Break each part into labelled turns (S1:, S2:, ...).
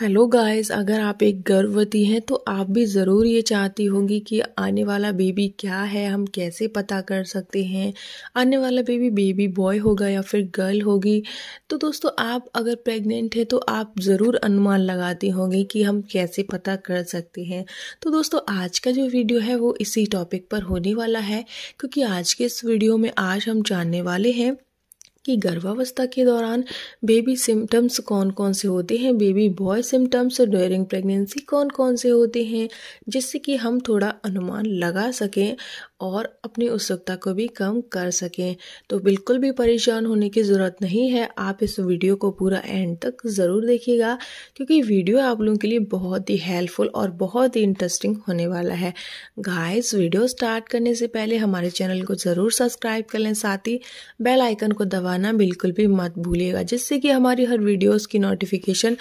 S1: hello guys अगर आप एक गर्भवती हैं तो आप भी ज़रूर ये चाहती होंगी कि आने वाला बेबी क्या है हम कैसे पता कर सकते हैं आने वाला बेबी बेबी बॉय होगा या फिर गर्ल होगी तो दोस्तों आप अगर प्रेग्नेंट हैं तो आप ज़रूर अनुमान लगाती होंगी कि हम कैसे पता कर सकते हैं तो दोस्तों आज का जो वीडियो है वो इसी टॉपिक पर होने वाला है क्योंकि आज के इस वीडियो में आज हम जानने वाले हैं कि गर्भावस्था के दौरान बेबी सिम्टम्स कौन कौन से होते हैं baby boy symptoms during pregnancy कौन कौन से होते हैं जिससे कि हम थोड़ा अनुमान लगा सकें और अपनी उत्सुकता को भी कम कर सकें तो बिल्कुल भी परेशान होने की ज़रूरत नहीं है आप इस वीडियो को पूरा एंड तक ज़रूर देखिएगा क्योंकि वीडियो आप लोगों के लिए बहुत ही हेल्पफुल और बहुत ही इंटरेस्टिंग होने वाला है गाइस वीडियो स्टार्ट करने से पहले हमारे चैनल को ज़रूर सब्सक्राइब कर लें साथ ही बेल आइकन को दबाना बिल्कुल भी मत भूलिएगा जिससे कि हमारी हर वीडियोज़ की नोटिफिकेशन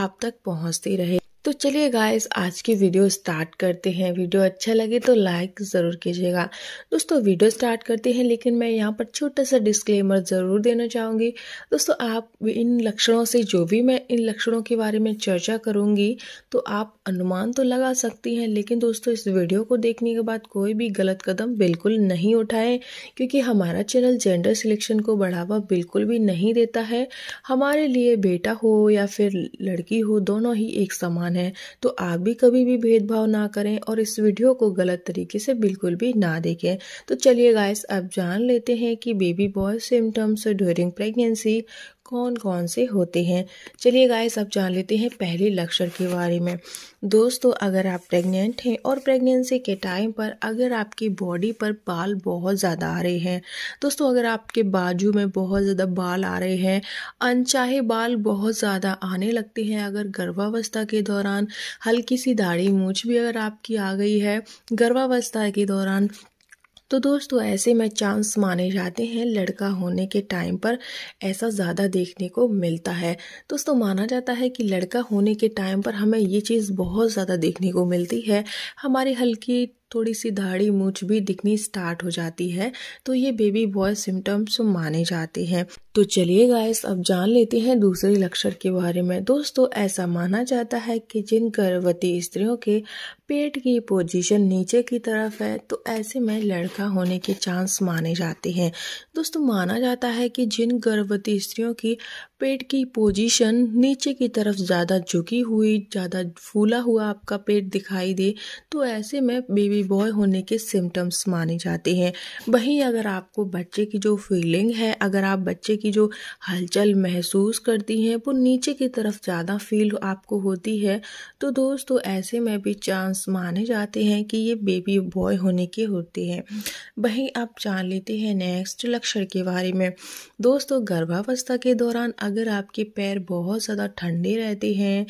S1: आप तक पहुँचती रहे तो चलिए गाइस आज की वीडियो स्टार्ट करते हैं वीडियो अच्छा लगे तो लाइक ज़रूर कीजिएगा दोस्तों वीडियो स्टार्ट करते हैं लेकिन मैं यहाँ पर छोटा सा डिस्क्लेमर ज़रूर देना चाहूँगी दोस्तों आप इन लक्षणों से जो भी मैं इन लक्षणों के बारे में चर्चा करूँगी तो आप अनुमान तो लगा सकती हैं लेकिन दोस्तों इस वीडियो को देखने के बाद कोई भी गलत कदम बिल्कुल नहीं उठाएँ क्योंकि हमारा चैनल जेंडर सिलेक्शन को बढ़ावा बिल्कुल भी नहीं देता है हमारे लिए बेटा हो या फिर लड़की हो दोनों ही एक समान इंसान हैं तो आप भी कभी भी भेदभाव ना करें और इस वीडियो को गलत तरीके से बिल्कुल भी ना देखें तो चलिए गाइस अब जान लेते हैं कि baby boy symptoms during pregnancy कौन कौन से होते हैं चलिए गाइस अब जान लेते हैं पहले लक्षण के बारे में दोस्तों अगर आप प्रेग्नेंट हैं और प्रेगनेंसी के टाइम पर अगर आपकी बॉडी पर बाल बहुत ज़्यादा आ रहे हैं दोस्तों अगर आपके बाजू में बहुत ज़्यादा बाल आ रहे हैं अनचाहे बाल बहुत ज़्यादा आने लगते हैं अगर गर्भावस्था के दौरान हल्की सी दाढ़ी मूछ भी अगर आपकी आ गई है गर्भावस्था के दौरान तो दोस्तों ऐसे में चांस माने जाते हैं लड़का होने के टाइम पर ऐसा ज़्यादा देखने को मिलता है दोस्तों माना जाता है कि लड़का होने के टाइम पर हमें ये चीज़ बहुत ज़्यादा देखने को मिलती है हमारी हल्की थोड़ी सी दाढ़ी मूछ भी दिखनी स्टार्ट हो जाती है तो ये बेबी बॉय सिम्टम्स माने जाते हैं तो चलिए गाइस अब जान लेते हैं दूसरे लक्षण के बारे में दोस्तों ऐसा माना जाता है कि जिन गर्भवती स्त्रियों के पेट की पोजीशन नीचे की तरफ है तो ऐसे में लड़का होने के चांस माने जाते हैं दोस्तों माना जाता है कि जिन गर्भवती स्त्रियों की पेट की पोजीशन नीचे की तरफ ज़्यादा झुकी हुई ज़्यादा फूला हुआ आपका पेट दिखाई दे तो ऐसे में बेबी बॉय होने के सिम्टम्स माने जाते हैं वहीं अगर आपको बच्चे की जो फीलिंग है अगर आप बच्चे की जो हलचल महसूस करती हैं वो नीचे की तरफ ज़्यादा फील आपको होती है तो दोस्तों ऐसे में भी चांस चांस माने जाते हैं कि ये बेबी बॉय होने के होते हैं वहीं आप जान लेते हैं नेक्स्ट लक्षण के बारे में दोस्तों गर्भावस्था के दौरान अगर आपके पैर बहुत ज़्यादा ठंडे रहते हैं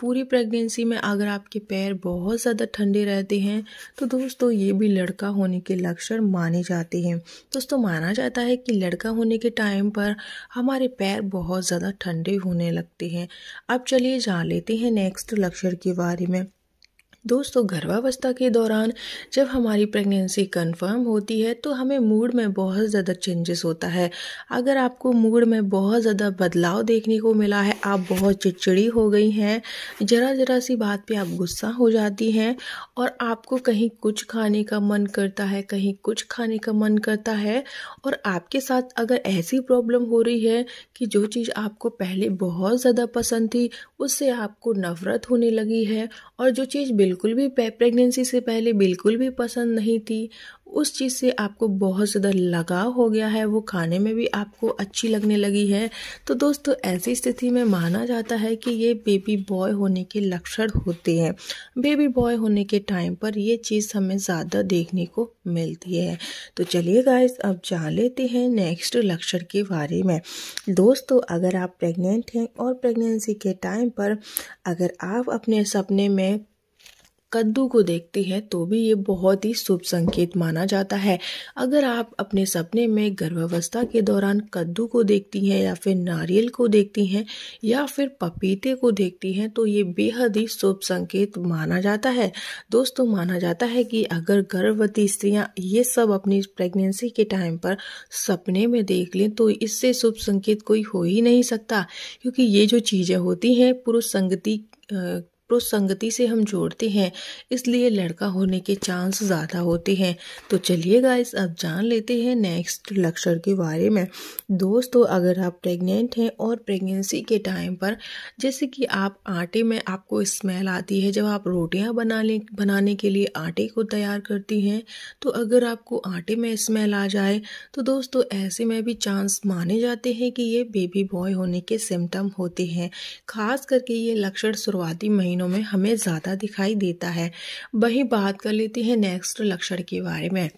S1: पूरी प्रेगनेंसी में अगर आपके पैर बहुत ज़्यादा ठंडे रहते हैं तो दोस्तों ये भी लड़का होने के लक्षण माने जाते हैं दोस्तों माना जाता है कि लड़का होने के टाइम पर हमारे पैर बहुत ज़्यादा ठंडे होने लगते हैं अब चलिए जान लेते हैं नेक्स्ट लक्षण के बारे में दोस्तों गर्भावस्था के दौरान जब हमारी प्रेगनेंसी कंफर्म होती है तो हमें मूड में बहुत ज़्यादा चेंजेस होता है अगर आपको मूड में बहुत ज़्यादा बदलाव देखने को मिला है आप बहुत चिड़चिड़ी हो गई हैं ज़रा ज़रा सी बात पे आप गुस्सा हो जाती हैं और आपको कहीं कुछ खाने का मन करता है कहीं कुछ खाने का मन करता है और आपके साथ अगर ऐसी प्रॉब्लम हो रही है कि जो चीज़ आपको पहले बहुत ज़्यादा पसंद थी उससे आपको नफरत होने लगी है और जो चीज़ बिल्कुल बिल्कुल भी प्रेगनेंसी से पहले बिल्कुल भी पसंद नहीं थी उस चीज़ से आपको बहुत ज़्यादा लगाव हो गया है वो खाने में भी आपको अच्छी लगने लगी है तो दोस्तों ऐसी स्थिति में माना जाता है कि ये बेबी बॉय होने के लक्षण होते हैं बेबी बॉय होने के टाइम पर ये चीज़ हमें ज़्यादा देखने को मिलती है तो चलिए गाइस अब जान लेते हैं नेक्स्ट लक्षण के बारे में दोस्तों अगर आप प्रेगनेंट हैं और प्रेगनेंसी के टाइम पर अगर आप अपने सपने में कद्दू को देखती हैं तो भी ये बहुत ही शुभ संकेत माना जाता है अगर आप अपने सपने में गर्भावस्था के दौरान कद्दू को देखती हैं या फिर नारियल को देखती हैं या फिर पपीते को देखती हैं तो ये बेहद ही शुभ संकेत माना जाता है दोस्तों माना जाता है कि अगर गर्भवती स्त्रियां ये सब अपनी प्रेगनेंसी के टाइम पर सपने में देख लें तो इससे शुभ संकेत कोई हो ही नहीं सकता क्योंकि ये जो चीज़ें होती हैं पुरुष संगति को संगति से हम जोड़ते हैं इसलिए लड़का होने के चांस ज़्यादा होते हैं तो चलिए गाइस अब जान लेते हैं नेक्स्ट लक्षण के बारे में दोस्तों अगर आप प्रेग्नेंट हैं और प्रेगनेंसी के टाइम पर जैसे कि आप आटे में आपको स्मेल आती है जब आप रोटियां बनाने बनाने के लिए आटे को तैयार करती हैं तो अगर आपको आटे में स्मेल आ जाए तो दोस्तों ऐसे में भी चांस माने जाते हैं कि ये बेबी बॉय होने के सिम्टम होते हैं खास करके ये लक्षण शुरुआती महीनों दिनों में हमें ज़्यादा दिखाई देता है वही बात कर लेते हैं नेक्स्ट लक्षण के बारे में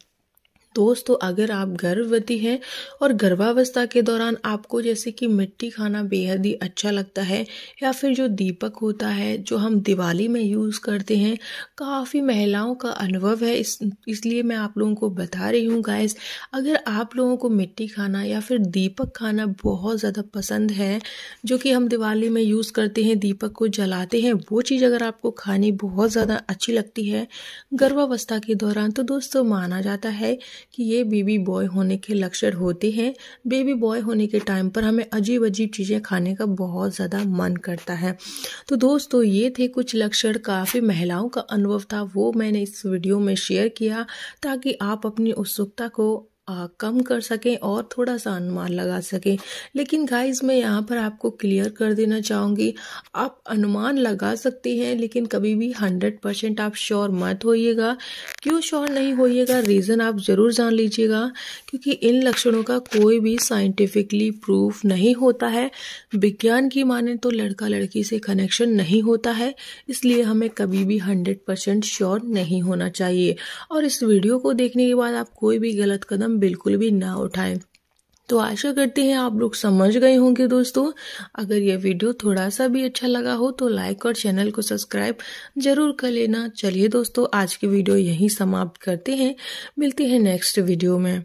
S1: दोस्तों तो अगर आप गर्भवती हैं और गर्भावस्था के दौरान आपको जैसे कि मिट्टी खाना बेहद ही अच्छा लगता है या फिर जो दीपक होता है जो हम दिवाली में यूज़ करते हैं काफ़ी महिलाओं का अनुभव है इस इसलिए मैं आप लोगों को बता रही हूँ गाइस अगर आप लोगों को मिट्टी खाना या फिर दीपक खाना बहुत ज़्यादा पसंद है जो कि हम दिवाली में यूज़ करते हैं दीपक को जलाते हैं वो चीज़ अगर आपको खानी बहुत ज़्यादा अच्छी लगती है गर्भावस्था के दौरान तो दोस्तों माना जाता है कि ये बेबी बॉय होने के लक्षण होते हैं बेबी बॉय होने के टाइम पर हमें अजीब अजीब चीज़ें खाने का बहुत ज़्यादा मन करता है तो दोस्तों ये थे कुछ लक्षण काफ़ी महिलाओं का अनुभव था वो मैंने इस वीडियो में शेयर किया ताकि आप अपनी उत्सुकता को आ, कम कर सकें और थोड़ा सा अनुमान लगा सकें लेकिन गाइस मैं यहाँ पर आपको क्लियर कर देना चाहूँगी आप अनुमान लगा सकते हैं लेकिन कभी भी हंड्रेड परसेंट आप श्योर मत होइएगा क्यों श्योर नहीं होइएगा रीज़न आप ज़रूर जान लीजिएगा क्योंकि इन लक्षणों का कोई भी साइंटिफिकली प्रूफ नहीं होता है विज्ञान की माने तो लड़का लड़की से कनेक्शन नहीं होता है इसलिए हमें कभी भी हंड्रेड परसेंट श्योर नहीं होना चाहिए और इस वीडियो को देखने के बाद आप कोई भी गलत कदम बिल्कुल भी ना उठाएं तो आशा करते हैं आप लोग समझ गए होंगे दोस्तों अगर यह वीडियो थोड़ा सा भी अच्छा लगा हो तो लाइक और चैनल को सब्सक्राइब जरूर कर लेना चलिए दोस्तों आज की वीडियो यहीं समाप्त करते हैं मिलते हैं नेक्स्ट वीडियो में